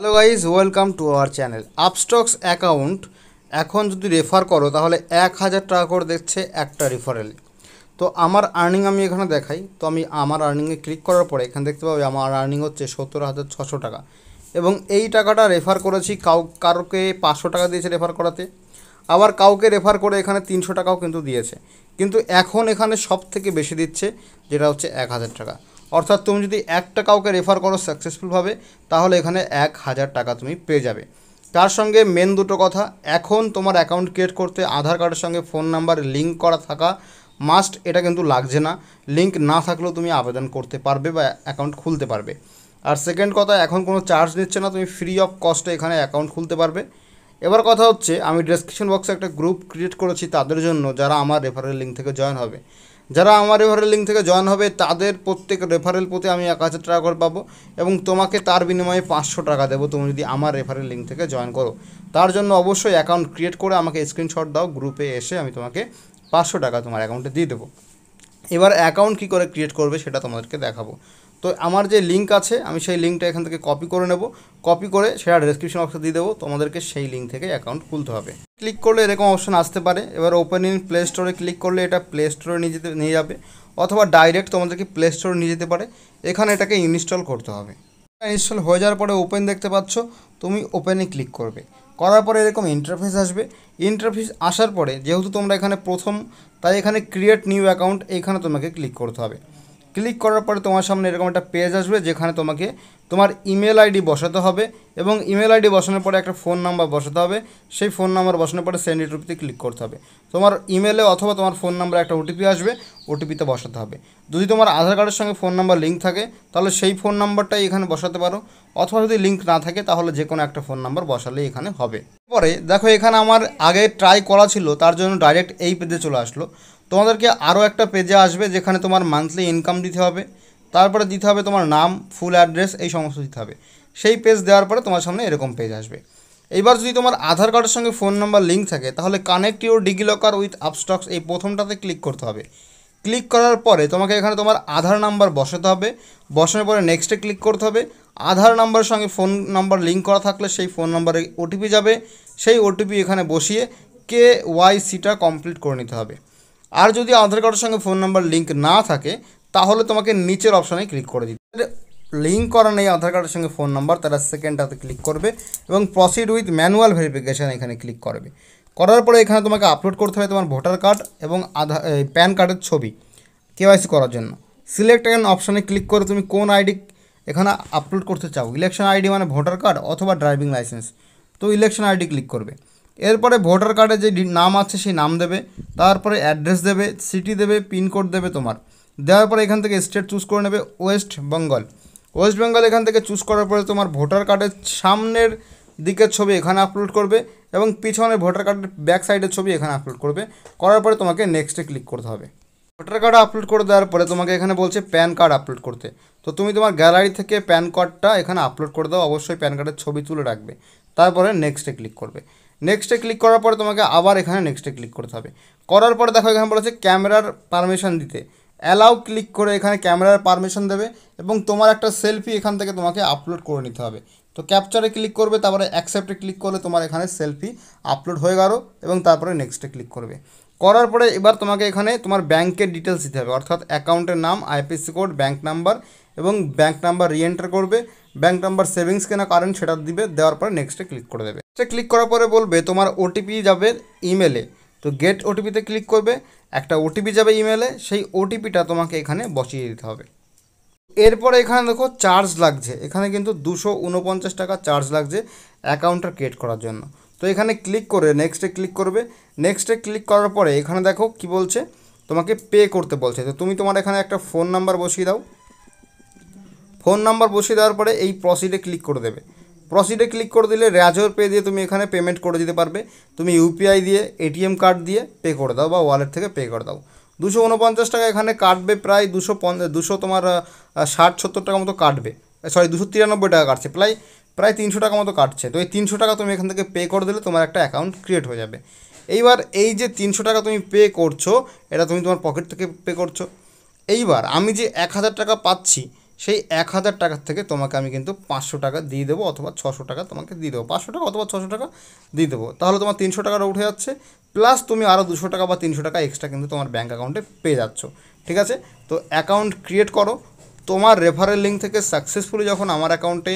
hello guys welcome to our channel Upstox account এখন যদি refer করো তাহলে এক হাজার টাকা করে দেখছে একটা রেফারেল তো আমার আর্নিং আমি এখানে দেখাই তো আমি আমার আর্নিংয়ে ক্লিক করার পরে এখানে দেখতে পাবে আমার আর্নিং হচ্ছে সত্তর হাজার ছশো টাকা এবং এই টাকাটা রেফার করেছি কাউ কারোকে পাঁচশো টাকা দিয়েছে রেফার করাতে আবার কাউকে রেফার করে এখানে তিনশো টাকাও কিন্তু দিয়েছে কিন্তু এখন এখানে সব থেকে বেশি দিচ্ছে যেটা হচ্ছে এক হাজার টাকা অর্থাৎ তুমি যদি একটা কাউকে রেফার করো সাকসেসফুলভাবে তাহলে এখানে এক হাজার টাকা তুমি পেয়ে যাবে তার সঙ্গে মেন দুটো কথা এখন তোমার অ্যাকাউন্ট ক্রিয়েট করতে আধার কার্ডের সঙ্গে ফোন নাম্বার লিঙ্ক করা থাকা মাস্ট এটা কিন্তু লাগছে না লিঙ্ক না থাকলেও তুমি আবেদন করতে পারবে বা অ্যাকাউন্ট খুলতে পারবে আর সেকেন্ড কথা এখন কোনো চার্জ নিচ্ছে না তুমি ফ্রি অফ কস্টে এখানে অ্যাকাউন্ট খুলতে পারবে এবার কথা হচ্ছে আমি ডেসক্রিপশন বক্সে একটা গ্রুপ ক্রিয়েট করেছি তাদের জন্য যারা আমার রেফারেল লিঙ্ক থেকে জয়েন হবে যারা আমার রেফারেল লিঙ্ক থেকে জয়েন হবে তাদের প্রত্যেক রেফারেল প্রতি আমি এক হাজার টাকা করে পাবো এবং তোমাকে তার বিনিময়ে পাঁচশো টাকা দেবো তুমি যদি আমার রেফারেল লিঙ্ক থেকে জয়েন করো তার জন্য অবশ্যই অ্যাকাউন্ট ক্রিয়েট করে আমাকে স্ক্রিনশট দাও গ্রুপে এসে আমি তোমাকে পাঁচশো টাকা তোমার অ্যাকাউন্টে দিয়ে দেবো এবার অ্যাকাউন্ট কী করে ক্রিয়েট করবে সেটা তোমাদেরকে দেখাবো তো আমার যে লিঙ্ক আছে আমি সেই লিঙ্কটা এখান থেকে কপি করে নেব কপি করে সেটা ডেসক্রিপশন বক্সে দিয়ে দেবো তোমাদেরকে সেই লিঙ্ক থেকে অ্যাকাউন্ট খুলতে হবে ক্লিক করলে এরকম অপশন আসতে পারে এবার ওপেন ইন প্লে স্টোরে ক্লিক করলে এটা প্লে স্টোরে নিয়ে যেতে নিয়ে যাবে অথবা ডাইরেক্ট তোমাদেরকে প্লে স্টোরে নিয়ে যেতে পারে এখানে এটাকে ইনস্টল করতে হবে ইনস্টল হয়ে যাওয়ার পরে ওপেন দেখতে পাচ্ছ তুমি ওপেনে ক্লিক করবে করার পরে এরকম ইন্টারফেস আসবে ইন্টারফেস আসার পরে যেহেতু তোমরা এখানে প্রথম তাই এখানে ক্রিয়েট নিউ অ্যাকাউন্ট এইখানে তোমাকে ক্লিক করতে হবে ক্লিক করার পরে তোমার সামনে এরকম একটা পেজ আসবে যেখানে তোমাকে তোমার ইমেল আইডি বসাতে হবে এবং ইমেল আইডি বসানোর পরে একটা ফোন নাম্বার বসাতে হবে সেই ফোন নাম্বার বসানোর পরে সেন্ড ইউটিপিতে ক্লিক করতে হবে তোমার ইমেলে অথবা তোমার ফোন নাম্বারে একটা ওটিপি আসবে ওটিপিতে বসাতে হবে যদি তোমার আধার কার্ডের সঙ্গে ফোন নাম্বার লিঙ্ক থাকে তাহলে সেই ফোন নাম্বারটাই এখানে বসাতে পারো অথবা যদি লিঙ্ক না থাকে তাহলে যে কোনো একটা ফোন নাম্বার বসালে এখানে হবে পরে দেখো এখানে আমার আগে ট্রাই করা ছিল তার জন্য ডাইরেক্ট এই পেজে চলে আসলো তোমাদেরকে আরও একটা পেজে আসবে যেখানে তোমার মান্থলি ইনকাম দিতে হবে তারপরে দিতে হবে তোমার নাম ফুল অ্যাড্রেস এই সমস্ত দিতে হবে সেই পেজ দেওয়ার পরে তোমার সামনে এরকম পেজ আসবে এইবার যদি তোমার আধার কার্ডের সঙ্গে ফোন নাম্বার লিঙ্ক থাকে তাহলে connect your DigiLocker with Upstox এই প্রথমটাতে ক্লিক করতে হবে ক্লিক করার পরে তোমাকে এখানে তোমার আধার নাম্বার বসাতে হবে বসানোর পরে নেক্সটে ক্লিক করতে হবে আধার নাম্বারের সঙ্গে ফোন নাম্বার লিঙ্ক করা থাকলে সেই ফোন নাম্বারে ওটিপি যাবে সেই ওটিপি এখানে বসিয়ে কে ওয়াই সিটা কমপ্লিট করে নিতে হবে আর যদি আধার কার্ডের সঙ্গে ফোন নাম্বার লিঙ্ক না থাকে তাহলে তোমাকে নিচের অপশানে ক্লিক করে দিতে লিঙ্ক করা নেই আধার কার্ডের সঙ্গে ফোন নাম্বার তারা সেকেন্ডটাতে ক্লিক করবে এবং প্রসিড উইথ ম্যানুয়াল ভেরিফিকেশান এখানে ক্লিক করবে করার পরে এখানে তোমাকে আপলোড করতে হবে তোমার ভোটার কার্ড এবং আধার প্যান কার্ডের ছবি কেওয়াইসি করার জন্য সিলেক্ট অ্যান অপশানে ক্লিক করে তুমি কোন আইডি এখানে আপলোড করতে চাও ইলেকশন আইডি মানে ভোটার কার্ড অথবা ড্রাইভিং লাইসেন্স তো ইলেকশন আইডি ক্লিক করবে এরপরে ভোটার কার্ডে যে নাম আছে সেই নাম দেবে তারপরে অ্যাড্রেস দেবে সিটি দেবে পিনকোড দেবে তোমার দেওয়ার পরে এখান থেকে স্টেট চুজ করে নেবে ওয়েস্ট বেঙ্গল ওয়েস্ট বেঙ্গল এখান থেকে চুজ করার পরে তোমার ভোটার কার্ডের সামনের দিকের ছবি এখানে আপলোড করবে এবং পিছনে ভোটার কার্ডের ব্যাক সাইডের ছবি এখানে আপলোড করবে করার পরে তোমাকে নেক্সটে ক্লিক করতে হবে ভোটার কার্ড আপলোড করে দেওয়ার পরে তোমাকে এখানে বলছে প্যান কার্ড আপলোড করতে তো তুমি তোমার গ্যালারি থেকে প্যান কার্ডটা এখানে আপলোড করে দাও অবশ্যই প্যান কার্ডের ছবি তুলে রাখবে তারপরে নেক্সটে ক্লিক করবে নেক্সটে ক্লিক করার পরে তোমাকে আবার এখানে নেক্সটে ক্লিক করতে হবে করার পরে দেখো এখানে বলেছে ক্যামেরার পারমিশন দিতে অ্যালাউ ক্লিক করে এখানে ক্যামেরার পারমিশন দেবে এবং তোমার একটা সেলফি এখান থেকে তোমাকে আপলোড করে নিতে হবে তো ক্যাপচারে ক্লিক করবে তারপরে অ্যাকসেপ্টে ক্লিক করলে তোমার এখানে সেলফি আপলোড হয়ে গেল এবং তারপরে নেক্সটে ক্লিক করবে করার পরে এবার তোমাকে এখানে তোমার ব্যাংকের ডিটেলস দিতে হবে অর্থাৎ অ্যাকাউন্টের নাম আইপিসি কোড ব্যাংক নাম্বার এবং ব্যাংক নাম্বার রিএন্টার করবে ব্যাংক নাম্বার সেভিংস কেনা কারেন্ট সেটা দিবে দেওয়ার পরে নেক্সটে ক্লিক করে দেবে সে ক্লিক করার পরে বলবে তোমার ওটিপি যাবে ইমেলে তো গেট ওটিপিতে ক্লিক করবে একটা ওটিপি যাবে ইমেলে সেই ওটিপিটা তোমাকে এখানে বসিয়ে দিতে হবে এরপরে এখানে দেখো চার্জ লাগছে এখানে কিন্তু দুশো উনপঞ্চাশ টাকা চার্জ লাগছে অ্যাকাউন্টটা ক্রিয়েট করার জন্য তো এখানে ক্লিক করে নেক্সটে ক্লিক করবে নেক্সটে ক্লিক করার পরে এখানে দেখো কি বলছে তোমাকে পে করতে বলছে তো তুমি তোমার এখানে একটা ফোন নাম্বার বসিয়ে দাও ফোন নাম্বার বসিয়ে দেওয়ার পরে এই প্রসিডে ক্লিক করে দেবে প্রসিডে ক্লিক করে দিলে র্যাজোর পে দিয়ে তুমি এখানে পেমেন্ট করে দিতে পারবে তুমি ইউপিআই দিয়ে এটিএম কার্ড দিয়ে পে করে দাও বা ওয়ালেট থেকে পে করে দাও দুশো উনপঞ্চাশ টাকা এখানে কাটবে প্রায় দুশো দুশো তোমার ষাট সত্তর টাকা মতো কাটবে সরি দুশো তিরানব্বই টাকা কাটছে প্রায় প্রায় তিনশো টাকা মতো কাটছে তো এই তিনশো টাকা তুমি এখান থেকে পে করে দিলে তোমার একটা অ্যাকাউন্ট ক্রিয়েট হয়ে যাবে এইবার এই যে তিনশো টাকা তুমি পে করছো এটা তুমি তোমার পকেট থেকে পে করছো এইবার আমি যে এক হাজার টাকা পাচ্ছি সেই এক হাজার টাকার থেকে তোমাকে আমি কিন্তু পাঁচশো টাকা দিয়ে দেবো অথবা ছশো টাকা তোমাকে দিয়ে দেবো পাঁচশো টাকা অথবা ছশো টাকা দিয়ে দেবো তাহলে তোমার তিনশো টাকাটা উঠে যাচ্ছে প্লাস তুমি আরও দুশো টাকা বা তিনশো টাকা এক্সট্রা কিন্তু তোমার ব্যাঙ্ক অ্যাকাউন্টে পেয়ে যাচ্ছ ঠিক আছে তো অ্যাকাউন্ট ক্রিয়েট করো তোমার রেফারেল লিঙ্ক থেকে সাকসেসফুলি যখন আমার অ্যাকাউন্টে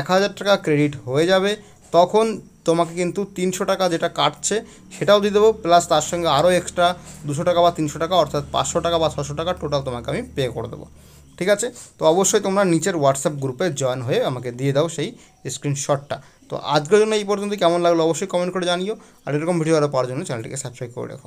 এক হাজার টাকা ক্রেডিট হয়ে যাবে তখন তোমাকে কিন্তু তিনশো টাকা যেটা কাটছে সেটাও দিয়ে দেবো প্লাস তার সঙ্গে আরও এক্সট্রা দুশো টাকা বা তিনশো টাকা অর্থাৎ পাঁচশো টাকা বা ছশো টাকা টোটাল তোমাকে আমি পে করে দেবো ঠিক আছে তো অবশ্যই তোমরা নিচের হোয়াটসঅ্যাপ গ্রুপে জয়েন হয়ে আমাকে দিয়ে দাও সেই স্ক্রিনশটটা তো আজকের জন্য এই পর্যন্ত কেমন লাগলো অবশ্যই কমেন্ট করে জানিও আর এরকম ভিডিও আরও পাওয়ার জন্য চ্যানেলটিকে সাবস্ক্রাইব করে রাখো